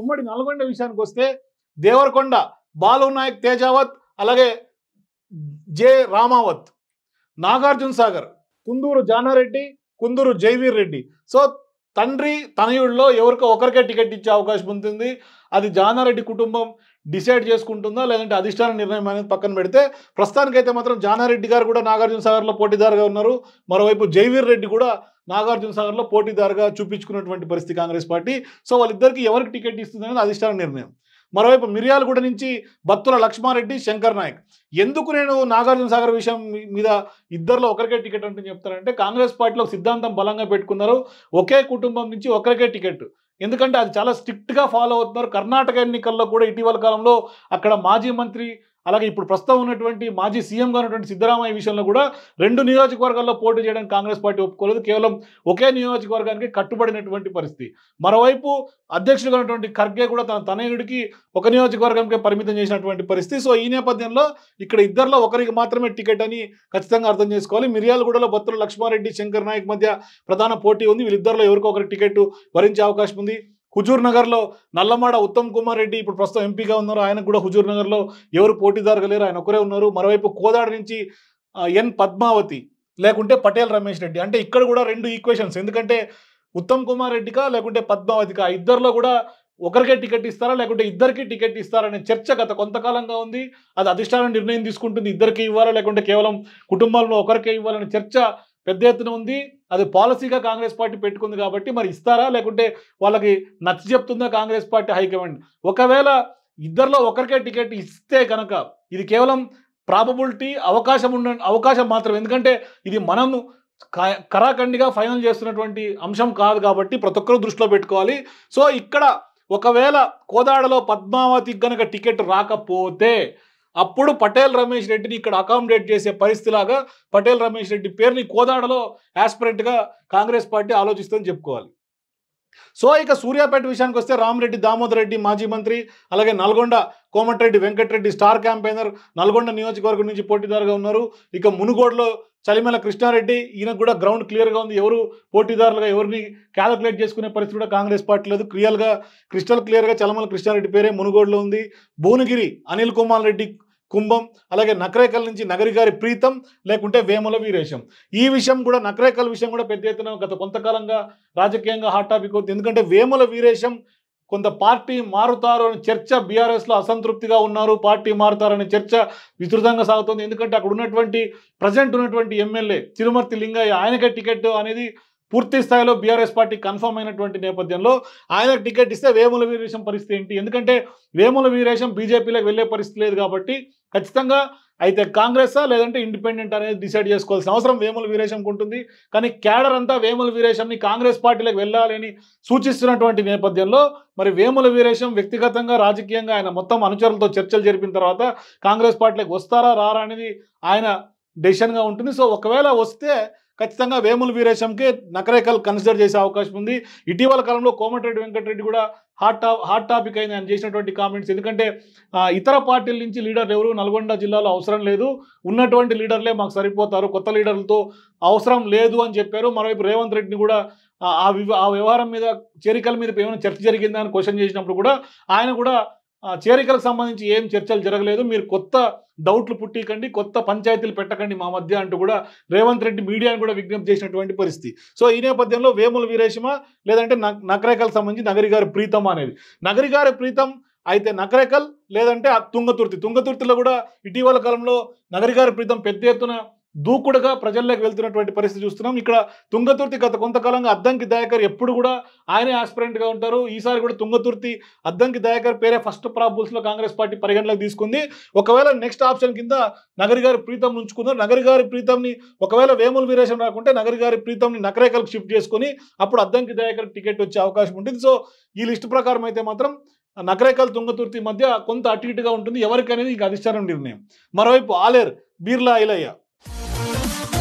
ఉమ్మడి నల్గొండ విషయానికి వస్తే దేవరకొండ బాలు నాయక్ తేజావత్ అలాగే జే రామావత్ నాగార్జున సాగర్ కుందూరు జానారెడ్డి కుందూరు జైవీర్ రెడ్డి సో తండ్రి తనయుడిలో ఎవరికో ఒకరికే టికెట్ ఇచ్చే అవకాశం ఉంటుంది అది జానారెడ్డి కుటుంబం డిసైడ్ చేసుకుంటుందా లేదంటే అధిష్టాన నిర్ణయం అనేది పక్కన పెడితే ప్రస్తుతానికైతే మాత్రం జానారెడ్డి గారు కూడా నాగార్జున సాగర్లో పోటీదారుగా ఉన్నారు మరోవైపు జైవీర్ రెడ్డి కూడా నాగార్జున సాగర్లో పోటీదారుగా చూపించుకున్నటువంటి పరిస్థితి కాంగ్రెస్ పార్టీ సో వాళ్ళిద్దరికి ఎవరికి టికెట్ అనేది అధిష్టాన నిర్ణయం మరోవైపు మిర్యాలగూడ నుంచి బత్తుల లక్ష్మారెడ్డి శంకర్ నాయక్ ఎందుకు నేను నాగార్జున సాగర్ విషయం మీద ఇద్దరిలో ఒకరికే టికెట్ అంటే చెప్తారంటే కాంగ్రెస్ పార్టీలో సిద్ధాంతం బలంగా పెట్టుకున్నారు ఒకే కుటుంబం నుంచి ఒకరికే టికెట్ ఎందుకంటే అది చాలా స్ట్రిక్ట్గా ఫాలో అవుతున్నారు కర్ణాటక ఎన్నికల్లో కూడా ఇటీవల కాలంలో అక్కడ మాజీ మంత్రి అలాగే ఇప్పుడు ప్రస్తుతం ఉన్నటువంటి మాజీ సీఎంగా ఉన్నటువంటి సిద్ధరామయ్య విషయంలో కూడా రెండు నియోజకవర్గాల్లో పోటీ చేయడానికి కాంగ్రెస్ పార్టీ ఒప్పుకోలేదు కేవలం ఒకే నియోజకవర్గానికి కట్టుబడినటువంటి పరిస్థితి మరోవైపు అధ్యక్షుడుగా ఉన్నటువంటి ఖర్గే కూడా తన తనయుడికి ఒక నియోజకవర్గంకే పరిమితం చేసినటువంటి పరిస్థితి సో ఈ నేపథ్యంలో ఇక్కడ ఇద్దరిలో ఒకరికి మాత్రమే టికెట్ అని ఖచ్చితంగా అర్థం చేసుకోవాలి మిర్యాలగూడలో బొత్తుల లక్ష్మారెడ్డి శంకర్ నాయక్ మధ్య ప్రధాన పోటీ ఉంది వీళ్ళిద్దరిలో ఎవరికొకరికి టికెట్ భరించే అవకాశం ఉంది హుజూర్ నగర్లో నల్లమాడ ఉత్తమ్ కుమార్ రెడ్డి ఇప్పుడు ప్రస్తుతం ఎంపీగా ఉన్నారు ఆయనకు కూడా హుజూర్ నగర్లో ఎవరు పోటీదారుగా లేరు ఆయన ఒకరే ఉన్నారు మరోవైపు కోదాడ నుంచి ఎన్ పద్మావతి లేకుంటే పటేల్ రమేష్ రెడ్డి అంటే ఇక్కడ కూడా రెండు ఈక్వేషన్స్ ఎందుకంటే ఉత్తమ్ కుమార్ రెడ్డికా లేకుంటే పద్మావతికా ఇద్దరిలో కూడా ఒకరికే టికెట్ ఇస్తారా లేకుంటే ఇద్దరికి టికెట్ ఇస్తారనే చర్చ గత కొంతకాలంగా ఉంది అది అధిష్టానం నిర్ణయం తీసుకుంటుంది ఇద్దరికి ఇవ్వాలా లేకుంటే కేవలం కుటుంబంలో ఒకరికే ఇవ్వాలనే చర్చ పెద్ద ఎత్తున ఉంది అది పాలసీగా కాంగ్రెస్ పార్టీ పెట్టుకుంది కాబట్టి మరి ఇస్తారా లేకుంటే వాళ్ళకి నచ్చ చెప్తుందా కాంగ్రెస్ పార్టీ హైకమాండ్ ఒకవేళ ఇద్దరిలో ఒకరికే టికెట్ ఇస్తే కనుక ఇది కేవలం ప్రాబబిలిటీ అవకాశం ఉండ అవకాశం మాత్రం ఎందుకంటే ఇది మనం కరాఖండిగా ఫైనల్ చేస్తున్నటువంటి అంశం కాదు కాబట్టి ప్రతి ఒక్కరూ దృష్టిలో పెట్టుకోవాలి సో ఇక్కడ ఒకవేళ కోదాడలో పద్మావతి కనుక టికెట్ రాకపోతే అప్పుడు పటేల్ రమేష్ రెడ్డిని ఇక్కడ అకామిడేట్ చేసే పరిస్థితిలాగా పటేల్ రమేష్ రెడ్డి పేరుని కోదాడలో యాస్పిరెంట్గా కాంగ్రెస్ పార్టీ ఆలోచిస్తుందని చెప్పుకోవాలి సో ఇక సూర్యాపేట విషయానికి వస్తే రామరెడ్డి దామోదర్ రెడ్డి మాజీ మంత్రి అలాగే నల్గొండ కోమటిరెడ్డి వెంకటరెడ్డి స్టార్ క్యాంపెయినర్ నల్గొండ నియోజకవర్గం నుంచి పోటీదారుగా ఉన్నారు ఇక మునుగోడులో చలిమల కృష్ణారెడ్డి ఈయనకు కూడా గ్రౌండ్ క్లియర్గా ఉంది ఎవరు పోటీదారులుగా ఎవరిని క్యాలకులేట్ చేసుకునే పరిస్థితి కూడా కాంగ్రెస్ పార్టీ లేదు క్రియల్గా క్రిస్టల్ క్లియర్గా చలమల కృష్ణారెడ్డి పేరే మునుగోడులో ఉంది భువనగిరి అనిల్ కుమార్ రెడ్డి కుంభం అలాగే నకరేకల్ నుంచి నగరిగారి ప్రీతం లేకుంటే వేముల వీరేశం ఈ విషయం కూడా నకరేకల్ విషయం కూడా పెద్ద ఎత్తున గత కొంతకాలంగా రాజకీయంగా హాట్ టాపిక్ అవుతుంది ఎందుకంటే వేముల వీరేశం కొంత పార్టీ మారుతారు అనే చర్చ బీఆర్ఎస్లో అసంతృప్తిగా ఉన్నారు పార్టీ మారుతారనే చర్చ విస్తృతంగా సాగుతుంది ఎందుకంటే అక్కడ ఉన్నటువంటి ప్రజెంట్ ఉన్నటువంటి ఎమ్మెల్యే తిరుమర్తి లింగయ్య ఆయనకే టికెట్ అనేది పూర్తి స్థాయిలో బీఆర్ఎస్ పార్టీ కన్ఫర్మ్ అయినటువంటి నేపథ్యంలో ఆయన టికెట్ ఇస్తే వేముల వీరేశం పరిస్థితి ఏంటి ఎందుకంటే వేముల వీరేశం బీజేపీలోకి వెళ్ళే పరిస్థితి లేదు కాబట్టి ఖచ్చితంగా అయితే కాంగ్రెసా లేదంటే ఇండిపెండెంట్ అనేది డిసైడ్ చేసుకోవాల్సిన అవసరం వేముల వీరేశంకి ఉంటుంది కానీ క్యాడర్ అంతా వేముల వీరేశంని కాంగ్రెస్ పార్టీలకు వెళ్ళాలని సూచిస్తున్నటువంటి నేపథ్యంలో మరి వేముల వీరేశం వ్యక్తిగతంగా రాజకీయంగా ఆయన మొత్తం అనుచరులతో చర్చలు జరిపిన తర్వాత కాంగ్రెస్ పార్టీలకు వస్తారా రారా అనేది ఆయన డెసిషన్గా ఉంటుంది సో ఒకవేళ వస్తే ఖచ్చితంగా వేముల వీరేశంకే నకరేకల్ కన్సిడర్ చేసే అవకాశం ఉంది ఇటీవల కాలంలో కోమటిరెడ్డి వెంకటరెడ్డి కూడా హాట్ టా హాట్ టాపిక్ అయింది ఆయన చేసినటువంటి కామెంట్స్ ఎందుకంటే ఇతర పార్టీల నుంచి లీడర్లు ఎవరు నల్గొండ జిల్లాలో అవసరం లేదు ఉన్నటువంటి లీడర్లే మాకు సరిపోతారు కొత్త లీడర్లతో అవసరం లేదు అని చెప్పారు మరోవైపు రేవంత్ రెడ్డిని కూడా ఆ వ్యవహారం మీద చేరికల మీద ఏమైనా చర్చ జరిగిందా అని క్వశ్చన్ చేసినప్పుడు కూడా ఆయన కూడా చేరికలకు సంబంధించి ఏం చర్చలు జరగలేదు మీరు కొత్త డౌట్లు పుట్టికండి కొత్త పంచాయతీలు పెట్టకండి మా మధ్య అంటూ కూడా రేవంత్ రెడ్డి మీడియాను కూడా విజ్ఞప్తి చేసినటువంటి పరిస్థితి సో ఈ నేపథ్యంలో వేముల వీరేశమ లేదంటే నకరేకలకు సంబంధించి నగరి గారి ప్రీతం అనేది నగరి గారి ప్రీతం అయితే నకరేకల్ లేదంటే ఆ తుంగతుర్తి తుంగతుర్తిలో కూడా ఇటీవల కాలంలో నగరి గారి ప్రీతం పెద్ద ఎత్తున దూకుడుగా ప్రజల్లోకి వెళ్తున్నటువంటి పరిస్థితి చూస్తున్నాం ఇక్కడ తుంగతుర్తి గత కొంతకాలంగా అద్దంకి దయాకర్ ఎప్పుడు కూడా ఆయనే ఆస్పిరెంట్గా ఉంటారు ఈసారి కూడా తుంగతుర్తి అద్దంకి దయాకర్ పేరే ఫస్ట్ ప్రాబుల్స్లో కాంగ్రెస్ పార్టీ పరిగణలోకి తీసుకుంది ఒకవేళ నెక్స్ట్ ఆప్షన్ కింద నగరి గారి ప్రీతం ఉంచుకున్నారు నగరి గారి ప్రీతంని ఒకవేళ వేముల వీరేశం రాకుంటే నగరి గారి ప్రీతంని నకరేకలకు షిఫ్ట్ చేసుకుని అప్పుడు అద్దంకి దయాకర్ టికెట్ వచ్చే అవకాశం ఉంటుంది సో ఈ లిస్ట్ ప్రకారం అయితే మాత్రం నకరేకల్ తుంగతుర్తి మధ్య కొంత అటు ఇటుగా ఉంటుంది ఎవరికనేది ఇంకా అధిష్టానం నిర్ణయం మరోవైపు ఆలేర్ బీర్లా ఇలయ్య Thank you.